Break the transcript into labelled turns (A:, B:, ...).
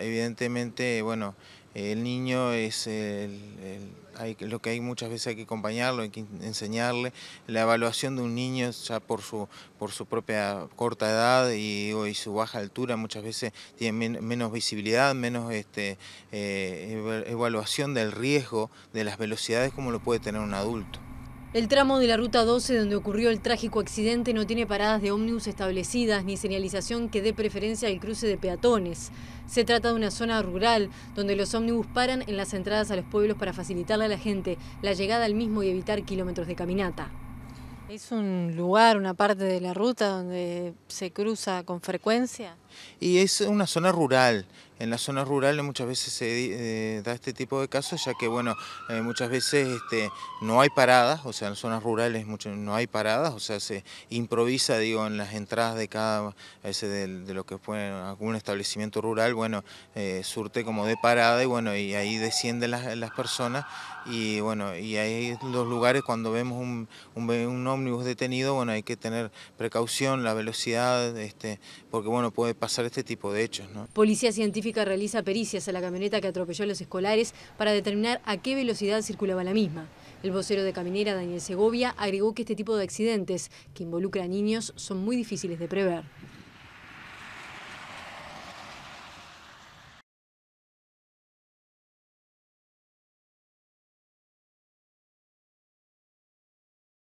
A: Evidentemente, bueno, el niño es lo que hay muchas veces hay que acompañarlo, hay que enseñarle. La evaluación de un niño ya por su, por su propia corta edad y, su baja altura muchas veces tiene menos visibilidad, menos este, eh, evaluación del riesgo de las velocidades como lo puede tener un adulto.
B: El tramo de la Ruta 12 donde ocurrió el trágico accidente no tiene paradas de ómnibus establecidas ni señalización que dé preferencia al cruce de peatones. Se trata de una zona rural donde los ómnibus paran en las entradas a los pueblos para facilitarle a la gente la llegada al mismo y evitar kilómetros de caminata. ¿Es un lugar, una parte de la ruta donde se cruza con frecuencia?
A: Y es una zona rural, en las zonas rurales eh, muchas veces se eh, da este tipo de casos, ya que bueno, eh, muchas veces este, no hay paradas, o sea, en zonas rurales no hay paradas, o sea, se improvisa, digo, en las entradas de cada, ese de, lo que fue algún establecimiento rural, bueno, surte como de parada y bueno, y ahí descienden las, las, personas y bueno, y ahí los lugares cuando vemos un, un, un ómnibus detenido, bueno, hay que tener precaución, la velocidad, este, porque bueno, puede pasar este tipo de hechos,
B: Policía científica realiza pericias a la camioneta que atropelló a los escolares para determinar a qué velocidad circulaba la misma. El vocero de Caminera, Daniel Segovia, agregó que este tipo de accidentes, que involucran niños, son muy difíciles de prever.